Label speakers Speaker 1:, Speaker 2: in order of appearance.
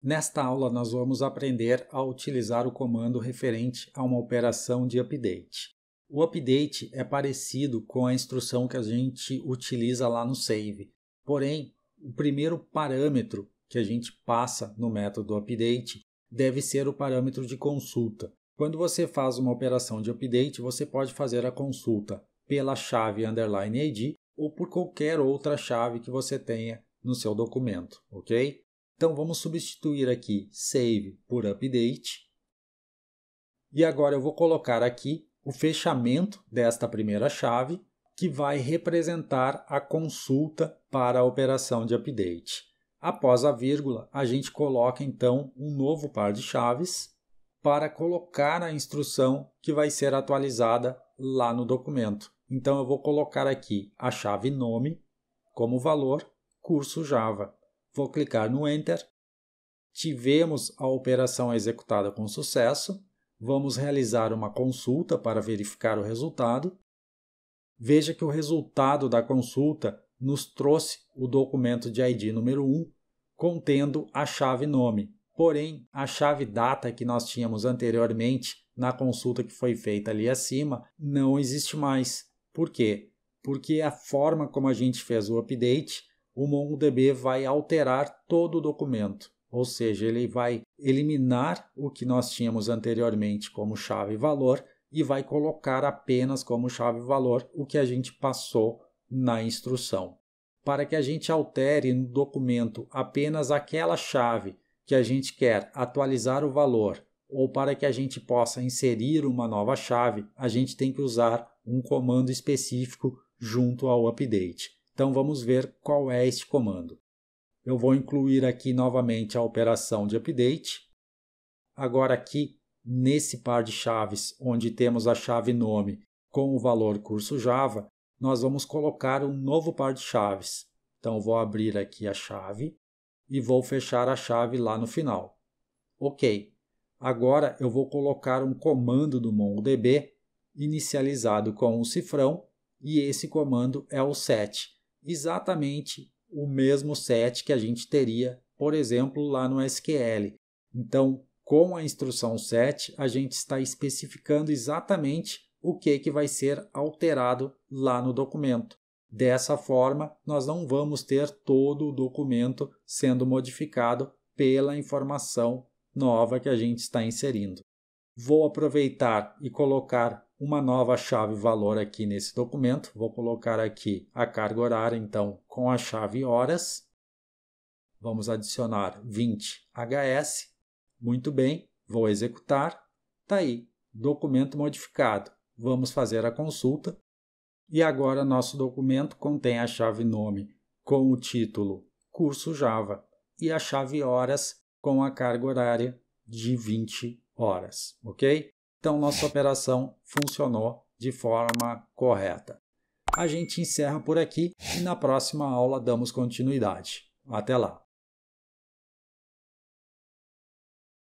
Speaker 1: Nesta aula, nós vamos aprender a utilizar o comando referente a uma operação de update. O update é parecido com a instrução que a gente utiliza lá no save, porém, o primeiro parâmetro que a gente passa no método update deve ser o parâmetro de consulta. Quando você faz uma operação de update, você pode fazer a consulta pela chave underline ID ou por qualquer outra chave que você tenha no seu documento, ok? Então vamos substituir aqui save por update. E agora eu vou colocar aqui o fechamento desta primeira chave, que vai representar a consulta para a operação de update. Após a vírgula, a gente coloca então um novo par de chaves para colocar a instrução que vai ser atualizada lá no documento. Então eu vou colocar aqui a chave nome como valor curso Java. Vou clicar no Enter. Tivemos a operação executada com sucesso. Vamos realizar uma consulta para verificar o resultado. Veja que o resultado da consulta nos trouxe o documento de ID número 1 contendo a chave nome. Porém, a chave data que nós tínhamos anteriormente na consulta que foi feita ali acima não existe mais. Por quê? Porque a forma como a gente fez o update o MongoDB vai alterar todo o documento, ou seja, ele vai eliminar o que nós tínhamos anteriormente como chave valor e vai colocar apenas como chave valor o que a gente passou na instrução. Para que a gente altere no documento apenas aquela chave que a gente quer atualizar o valor ou para que a gente possa inserir uma nova chave, a gente tem que usar um comando específico junto ao update. Então vamos ver qual é este comando. Eu vou incluir aqui novamente a operação de update. Agora aqui nesse par de chaves, onde temos a chave nome com o valor curso Java, nós vamos colocar um novo par de chaves. Então vou abrir aqui a chave e vou fechar a chave lá no final. OK. Agora eu vou colocar um comando do MongoDB inicializado com um cifrão e esse comando é o set exatamente o mesmo set que a gente teria, por exemplo, lá no SQL. Então, com a instrução set, a gente está especificando exatamente o que, que vai ser alterado lá no documento. Dessa forma, nós não vamos ter todo o documento sendo modificado pela informação nova que a gente está inserindo. Vou aproveitar e colocar uma nova chave valor aqui nesse documento. Vou colocar aqui a carga horária, então, com a chave horas. Vamos adicionar 20 HS. Muito bem, vou executar. Está aí, documento modificado. Vamos fazer a consulta. E agora nosso documento contém a chave nome com o título Curso Java e a chave horas com a carga horária de 20 horas, ok? Então, nossa operação funcionou de forma correta. A gente encerra por aqui e na próxima aula damos continuidade. Até lá!